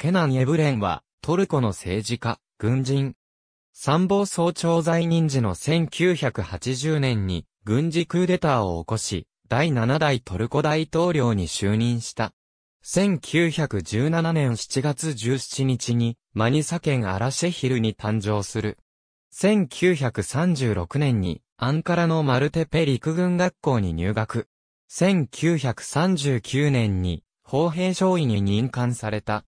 ケナン・エブレンは、トルコの政治家、軍人。参謀総長在任時の1980年に、軍事クーデターを起こし、第7代トルコ大統領に就任した。1917年7月17日に、マニサ県アラシェヒルに誕生する。1936年に、アンカラのマルテペ陸軍学校に入学。1939年に、砲兵少尉に任官された。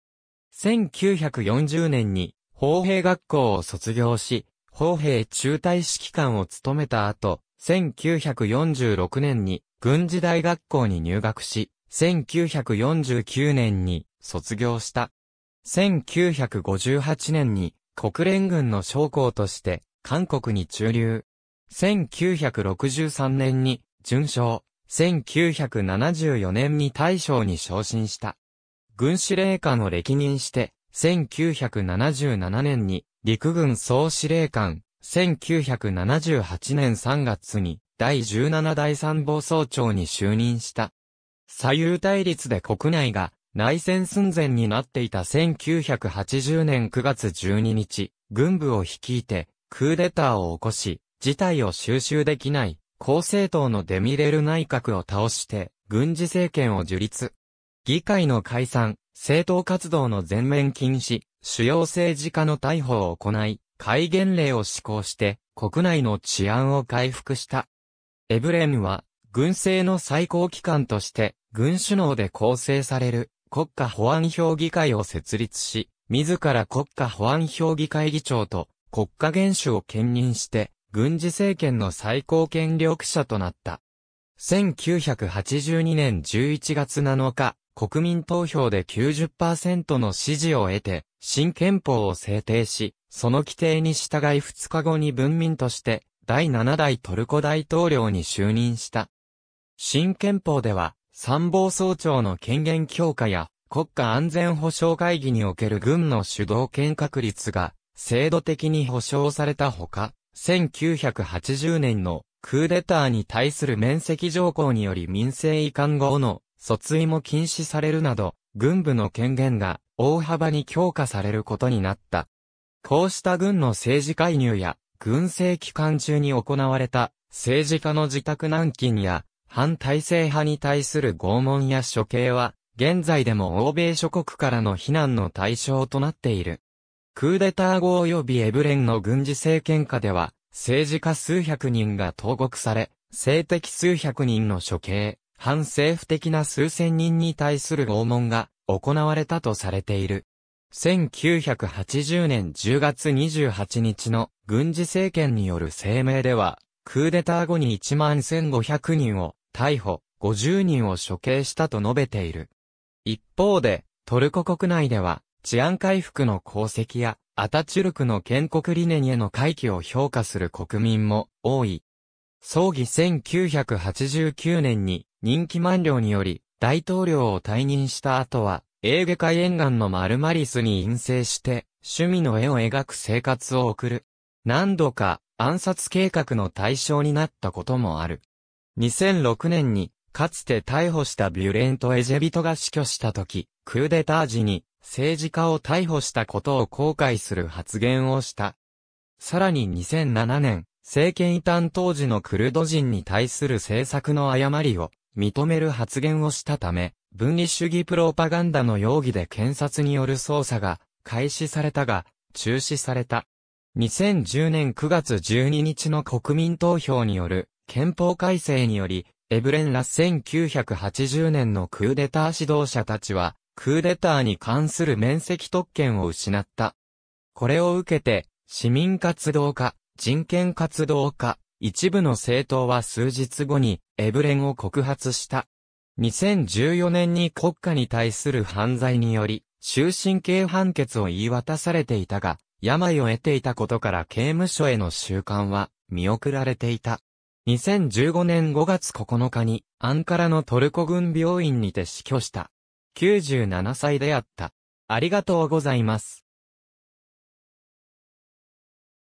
1940年に砲兵学校を卒業し、砲兵中隊指揮官を務めた後、1946年に軍事大学校に入学し、1949年に卒業した。1958年に国連軍の将校として韓国に駐留。1963年に准将、1974年に大将に昇進した。軍司令官を歴任して、1977年に陸軍総司令官、1978年3月に第17代参謀総長に就任した。左右対立で国内が内戦寸前になっていた1980年9月12日、軍部を率いて、クーデターを起こし、事態を収拾できない、公正党のデミレル内閣を倒して、軍事政権を樹立。議会の解散、政党活動の全面禁止、主要政治家の逮捕を行い、戒厳令を施行して、国内の治安を回復した。エブレンは、軍政の最高機関として、軍首脳で構成される国家保安評議会を設立し、自ら国家保安評議会議長と国家元首を兼任して、軍事政権の最高権力者となった。1982年11月7日、国民投票で90%の支持を得て、新憲法を制定し、その規定に従い2日後に文民として、第7代トルコ大統領に就任した。新憲法では、参謀総長の権限強化や、国家安全保障会議における軍の主導権確立が、制度的に保障されたほか、1980年のクーデターに対する面積条項により民政移管後の訴追も禁止されるなど、軍部の権限が大幅に強化されることになった。こうした軍の政治介入や、軍政期間中に行われた政治家の自宅軟禁や、反体制派に対する拷問や処刑は、現在でも欧米諸国からの非難の対象となっている。クーデター後及びエブレンの軍事政権下では、政治家数百人が投獄され、性的数百人の処刑、反政府的な数千人に対する拷問が行われたとされている。1980年10月28日の軍事政権による声明では、クーデター後に1万1500人を逮捕、50人を処刑したと述べている。一方で、トルコ国内では、治安回復の功績や、アタチュルクの建国理念への回帰を評価する国民も多い。葬儀1989年に人気満了により、大統領を退任した後は、エーゲ海沿岸のマルマリスに陰性して、趣味の絵を描く生活を送る。何度か暗殺計画の対象になったこともある。2006年に、かつて逮捕したビュレント・エジェビトが死去した時、クーデター時に政治家を逮捕したことを後悔する発言をした。さらに2007年、政権異端当時のクルド人に対する政策の誤りを認める発言をしたため、分離主義プロパガンダの容疑で検察による捜査が開始されたが、中止された。2010年9月12日の国民投票による憲法改正により、エブレンら1980年のクーデター指導者たちは、クーデターに関する面積特権を失った。これを受けて、市民活動家、人権活動家、一部の政党は数日後に、エブレンを告発した。2014年に国家に対する犯罪により、終身刑判決を言い渡されていたが、病を得ていたことから刑務所への習慣は見送られていた。2015年5月9日にアンカラのトルコ軍病院にて死去した。97歳であった。ありがとうございます。